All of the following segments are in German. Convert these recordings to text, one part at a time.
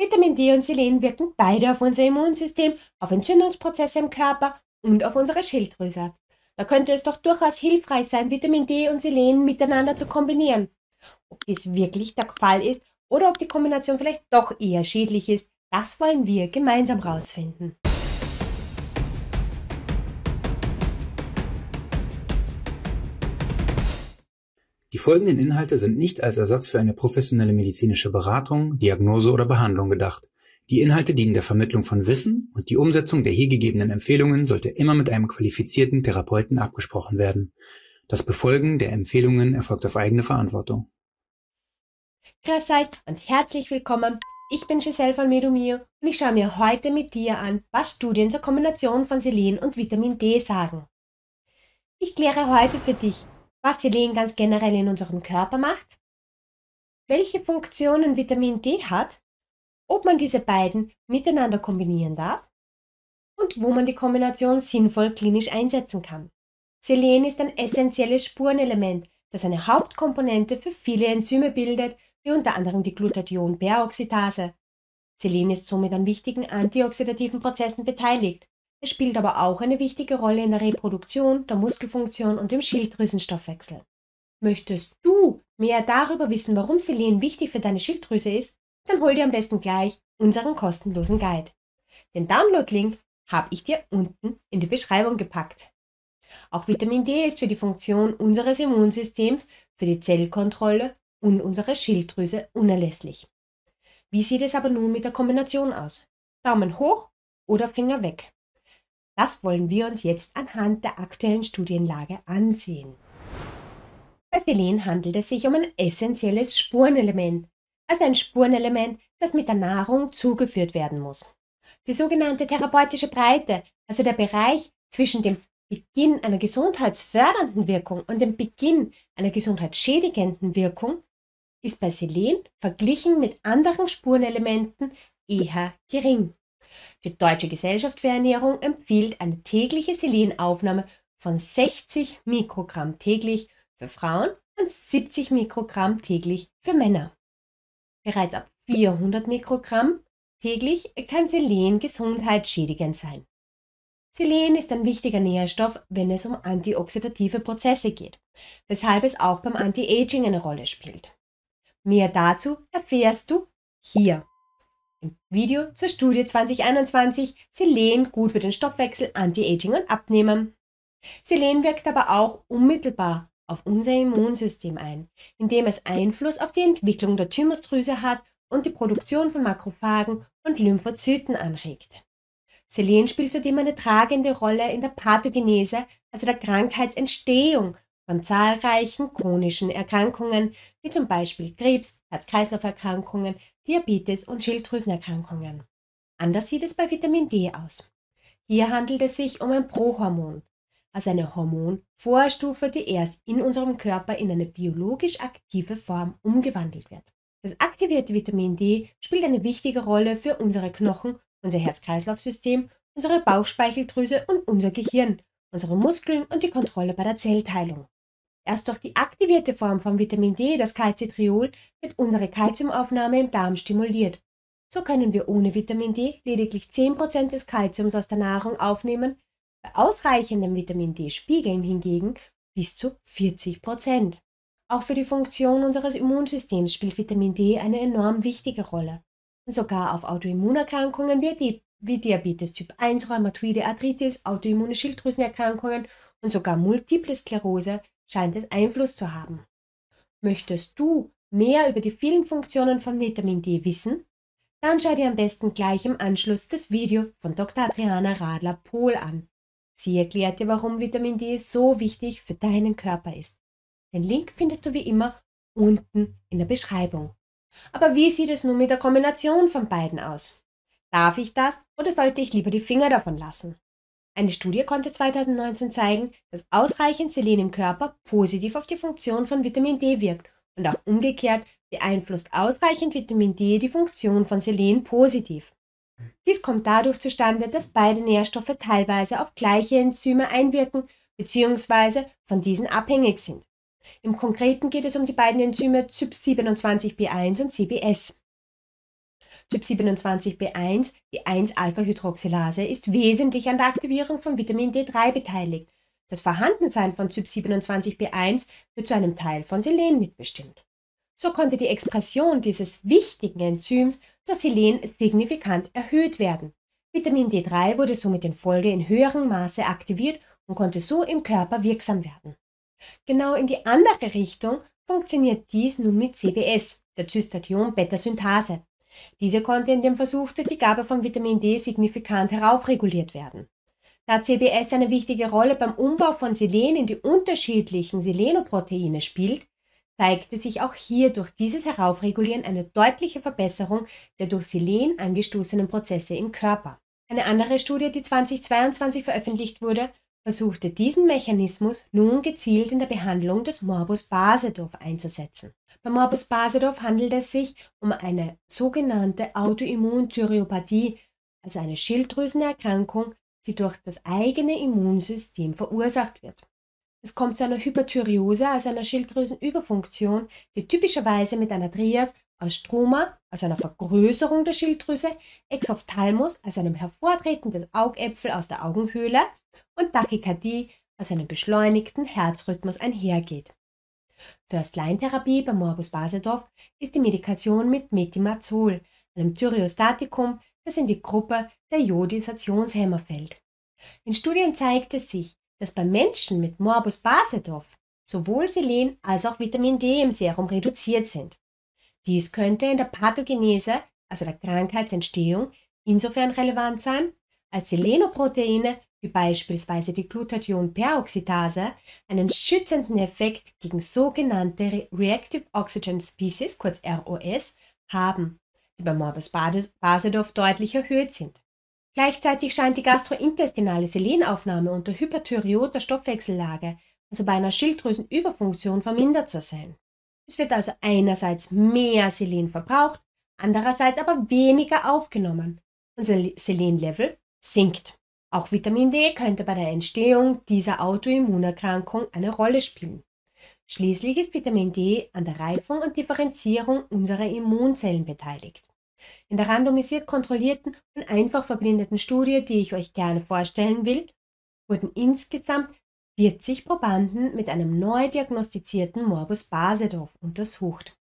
Vitamin D und Selen wirken beide auf unser Immunsystem, auf Entzündungsprozesse im Körper und auf unsere Schilddrüse. Da könnte es doch durchaus hilfreich sein, Vitamin D und Selen miteinander zu kombinieren. Ob dies wirklich der Fall ist oder ob die Kombination vielleicht doch eher schädlich ist, das wollen wir gemeinsam rausfinden. Die folgenden Inhalte sind nicht als Ersatz für eine professionelle medizinische Beratung, Diagnose oder Behandlung gedacht. Die Inhalte dienen der Vermittlung von Wissen und die Umsetzung der hier gegebenen Empfehlungen sollte immer mit einem qualifizierten Therapeuten abgesprochen werden. Das Befolgen der Empfehlungen erfolgt auf eigene Verantwortung. Grüß euch und herzlich willkommen. Ich bin Giselle von Medomio und ich schaue mir heute mit dir an, was Studien zur Kombination von Selen und Vitamin D sagen. Ich kläre heute für dich, was Selen ganz generell in unserem Körper macht, welche Funktionen Vitamin D hat, ob man diese beiden miteinander kombinieren darf und wo man die Kombination sinnvoll klinisch einsetzen kann. Selen ist ein essentielles Spurenelement, das eine Hauptkomponente für viele Enzyme bildet, wie unter anderem die Glutathion-Peroxidase. Selen ist somit an wichtigen antioxidativen Prozessen beteiligt es spielt aber auch eine wichtige Rolle in der Reproduktion, der Muskelfunktion und dem Schilddrüsenstoffwechsel. Möchtest du mehr darüber wissen, warum Selen wichtig für deine Schilddrüse ist, dann hol dir am besten gleich unseren kostenlosen Guide. Den Download-Link habe ich dir unten in die Beschreibung gepackt. Auch Vitamin D ist für die Funktion unseres Immunsystems, für die Zellkontrolle und unsere Schilddrüse unerlässlich. Wie sieht es aber nun mit der Kombination aus? Daumen hoch oder Finger weg? Das wollen wir uns jetzt anhand der aktuellen Studienlage ansehen. Bei Selen handelt es sich um ein essentielles Spurenelement, also ein Spurenelement, das mit der Nahrung zugeführt werden muss. Die sogenannte therapeutische Breite, also der Bereich zwischen dem Beginn einer gesundheitsfördernden Wirkung und dem Beginn einer gesundheitsschädigenden Wirkung, ist bei Selen verglichen mit anderen Spurenelementen eher gering. Die Deutsche Gesellschaft für Ernährung empfiehlt eine tägliche Selenaufnahme von 60 Mikrogramm täglich für Frauen und 70 Mikrogramm täglich für Männer. Bereits ab 400 Mikrogramm täglich kann Selen gesundheitsschädigend sein. Selen ist ein wichtiger Nährstoff, wenn es um antioxidative Prozesse geht, weshalb es auch beim Anti-Aging eine Rolle spielt. Mehr dazu erfährst du hier. Im Video zur Studie 2021 Selen gut für den Stoffwechsel, Anti-Aging und Abnehmen. Selen wirkt aber auch unmittelbar auf unser Immunsystem ein, indem es Einfluss auf die Entwicklung der Thymusdrüse hat und die Produktion von Makrophagen und Lymphozyten anregt. Selen spielt zudem eine tragende Rolle in der Pathogenese, also der Krankheitsentstehung von zahlreichen chronischen Erkrankungen wie zum Beispiel Krebs, Herz-Kreislauf-Erkrankungen, Diabetes und Schilddrüsenerkrankungen. Anders sieht es bei Vitamin D aus. Hier handelt es sich um ein Prohormon, also eine Hormonvorstufe, die erst in unserem Körper in eine biologisch aktive Form umgewandelt wird. Das aktivierte Vitamin D spielt eine wichtige Rolle für unsere Knochen, unser Herz-Kreislauf-System, unsere Bauchspeicheldrüse und unser Gehirn, unsere Muskeln und die Kontrolle bei der Zellteilung. Erst durch die aktivierte Form von Vitamin D, das Calcitriol, wird unsere Kalziumaufnahme im Darm stimuliert. So können wir ohne Vitamin D lediglich 10% des Kalziums aus der Nahrung aufnehmen, bei ausreichendem Vitamin D-Spiegeln hingegen bis zu 40%. Auch für die Funktion unseres Immunsystems spielt Vitamin D eine enorm wichtige Rolle. Und sogar auf Autoimmunerkrankungen wie Diabetes Typ 1, Rheumatoide Arthritis, autoimmune Schilddrüsenerkrankungen und sogar Multiple Sklerose scheint es Einfluss zu haben. Möchtest du mehr über die vielen Funktionen von Vitamin D wissen? Dann schau dir am besten gleich im Anschluss das Video von Dr. Adriana Radler-Pohl an. Sie erklärt dir, warum Vitamin D so wichtig für deinen Körper ist. Den Link findest du wie immer unten in der Beschreibung. Aber wie sieht es nun mit der Kombination von beiden aus? Darf ich das oder sollte ich lieber die Finger davon lassen? Eine Studie konnte 2019 zeigen, dass ausreichend Selen im Körper positiv auf die Funktion von Vitamin D wirkt und auch umgekehrt beeinflusst ausreichend Vitamin D die Funktion von Selen positiv. Dies kommt dadurch zustande, dass beide Nährstoffe teilweise auf gleiche Enzyme einwirken bzw. von diesen abhängig sind. Im Konkreten geht es um die beiden Enzyme CYP27B1 und CBS. CYP27B1, die 1-Alpha-Hydroxylase, ist wesentlich an der Aktivierung von Vitamin D3 beteiligt. Das Vorhandensein von CYP27B1 wird zu einem Teil von Selen mitbestimmt. So konnte die Expression dieses wichtigen Enzyms durch Selen signifikant erhöht werden. Vitamin D3 wurde somit in Folge in höherem Maße aktiviert und konnte so im Körper wirksam werden. Genau in die andere Richtung funktioniert dies nun mit CBS, der Cystathion-Beta-Synthase. Diese konnte in dem Versuch durch die Gabe von Vitamin D signifikant heraufreguliert werden. Da CBS eine wichtige Rolle beim Umbau von Selen in die unterschiedlichen Selenoproteine spielt, zeigte sich auch hier durch dieses Heraufregulieren eine deutliche Verbesserung der durch Selen angestoßenen Prozesse im Körper. Eine andere Studie, die 2022 veröffentlicht wurde, versuchte diesen Mechanismus nun gezielt in der Behandlung des Morbus Basedorf einzusetzen. Beim Morbus Basedorf handelt es sich um eine sogenannte Autoimmunthyreopathie, also eine Schilddrüsenerkrankung, die durch das eigene Immunsystem verursacht wird. Es kommt zu einer Hyperthyreose, also einer Schilddrüsenüberfunktion, die typischerweise mit einer Trias aus Struma, also einer Vergrößerung der Schilddrüse, Exophthalmus, also einem Hervortreten des Augäpfel aus der Augenhöhle und Tachykardie, aus einem beschleunigten Herzrhythmus einhergeht. First-Line-Therapie bei Morbus Basedorf ist die Medikation mit Metimazol, einem Thyrostatikum, das in die Gruppe der Jodisationshemmer fällt. In Studien zeigte sich, dass bei Menschen mit Morbus Basedorf sowohl Selen als auch Vitamin D im Serum reduziert sind. Dies könnte in der Pathogenese, also der Krankheitsentstehung, insofern relevant sein, als Selenoproteine wie beispielsweise die Glutathionperoxidase, einen schützenden Effekt gegen sogenannte Reactive Oxygen Species, kurz ROS, haben, die bei Morbus Basedorf deutlich erhöht sind. Gleichzeitig scheint die gastrointestinale Selenaufnahme unter hyperthyreoter Stoffwechsellage, also bei einer Schilddrüsenüberfunktion, vermindert zu sein. Es wird also einerseits mehr Selen verbraucht, andererseits aber weniger aufgenommen. Unser Selenlevel sinkt. Auch Vitamin D könnte bei der Entstehung dieser Autoimmunerkrankung eine Rolle spielen. Schließlich ist Vitamin D an der Reifung und Differenzierung unserer Immunzellen beteiligt. In der randomisiert kontrollierten und einfach verblindeten Studie, die ich euch gerne vorstellen will, wurden insgesamt 40 Probanden mit einem neu diagnostizierten Morbus Basedorf untersucht.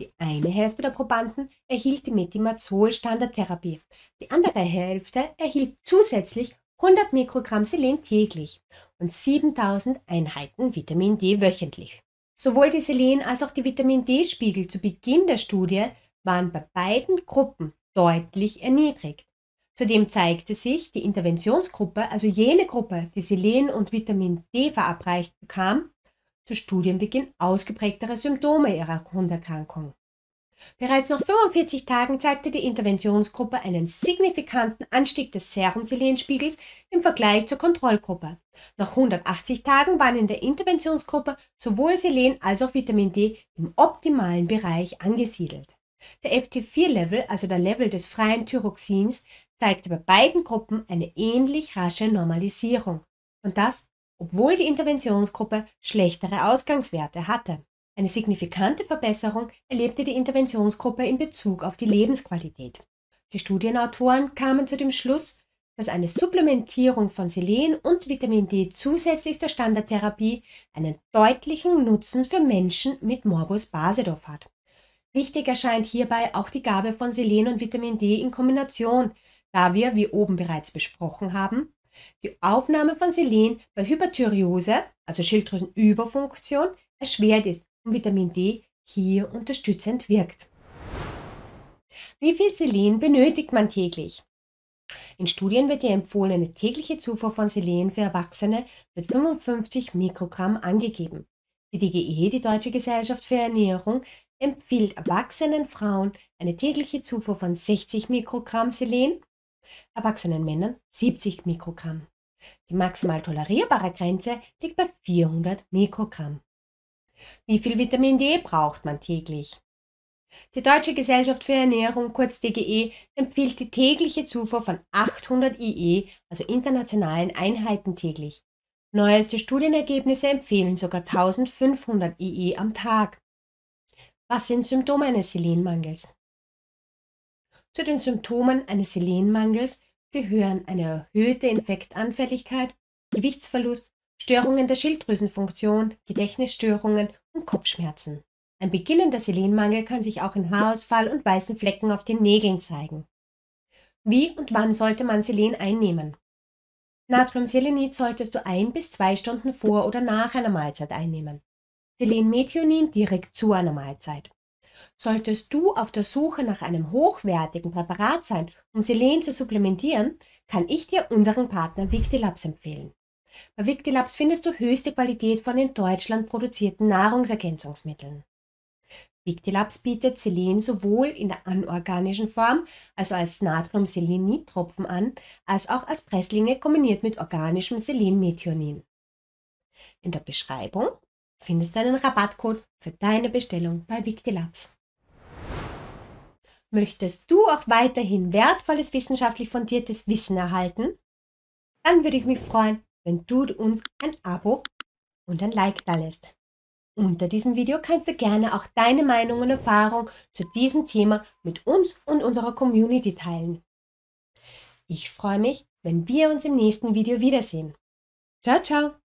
Die eine Hälfte der Probanden erhielt die Metimazol-Standardtherapie. Die andere Hälfte erhielt zusätzlich 100 Mikrogramm Selen täglich und 7000 Einheiten Vitamin D wöchentlich. Sowohl die Selen- als auch die Vitamin D-Spiegel zu Beginn der Studie waren bei beiden Gruppen deutlich erniedrigt. Zudem zeigte sich, die Interventionsgruppe, also jene Gruppe, die Selen und Vitamin D verabreicht bekam, zu Studienbeginn ausgeprägtere Symptome ihrer Hunderkrankung. Bereits nach 45 Tagen zeigte die Interventionsgruppe einen signifikanten Anstieg des Serumselenspiegels im Vergleich zur Kontrollgruppe. Nach 180 Tagen waren in der Interventionsgruppe sowohl Selen als auch Vitamin D im optimalen Bereich angesiedelt. Der FT4-Level, also der Level des freien Thyroxins, zeigte bei beiden Gruppen eine ähnlich rasche Normalisierung. Und das obwohl die Interventionsgruppe schlechtere Ausgangswerte hatte. Eine signifikante Verbesserung erlebte die Interventionsgruppe in Bezug auf die Lebensqualität. Die Studienautoren kamen zu dem Schluss, dass eine Supplementierung von Selen und Vitamin D zusätzlich zur Standardtherapie einen deutlichen Nutzen für Menschen mit Morbus Basedorf hat. Wichtig erscheint hierbei auch die Gabe von Selen und Vitamin D in Kombination, da wir, wie oben bereits besprochen haben, die Aufnahme von Selen bei Hyperthyreose, also Schilddrüsenüberfunktion, erschwert ist und Vitamin D hier unterstützend wirkt. Wie viel Selen benötigt man täglich? In Studien wird die empfohlene tägliche Zufuhr von Selen für Erwachsene mit 55 Mikrogramm angegeben. Die DGE, die Deutsche Gesellschaft für Ernährung, empfiehlt erwachsenen Frauen eine tägliche Zufuhr von 60 Mikrogramm Selen Erwachsenen Männern 70 Mikrogramm. Die maximal tolerierbare Grenze liegt bei 400 Mikrogramm. Wie viel Vitamin D braucht man täglich? Die Deutsche Gesellschaft für Ernährung, kurz DGE, empfiehlt die tägliche Zufuhr von 800 IE, also internationalen Einheiten täglich. Neueste Studienergebnisse empfehlen sogar 1500 IE am Tag. Was sind Symptome eines Selenmangels? Zu den Symptomen eines Selenmangels gehören eine erhöhte Infektanfälligkeit, Gewichtsverlust, Störungen der Schilddrüsenfunktion, Gedächtnisstörungen und Kopfschmerzen. Ein beginnender Selenmangel kann sich auch in Haarausfall und weißen Flecken auf den Nägeln zeigen. Wie und wann sollte man Selen einnehmen? Natriumselenit solltest du ein bis zwei Stunden vor oder nach einer Mahlzeit einnehmen. Selenmethionin direkt zu einer Mahlzeit. Solltest du auf der Suche nach einem hochwertigen Präparat sein, um Selen zu supplementieren, kann ich dir unseren Partner Victilabs empfehlen. Bei Victilabs findest du höchste Qualität von in Deutschland produzierten Nahrungsergänzungsmitteln. Victilabs bietet Selen sowohl in der anorganischen Form, also als Natrium-Selenit-Tropfen an, als auch als Presslinge kombiniert mit organischem Selenmethionin. In der Beschreibung findest du einen Rabattcode für deine Bestellung bei Victilabs. Möchtest du auch weiterhin wertvolles wissenschaftlich fundiertes Wissen erhalten? Dann würde ich mich freuen, wenn du uns ein Abo und ein Like da lässt. Unter diesem Video kannst du gerne auch deine Meinung und Erfahrung zu diesem Thema mit uns und unserer Community teilen. Ich freue mich, wenn wir uns im nächsten Video wiedersehen. Ciao, ciao!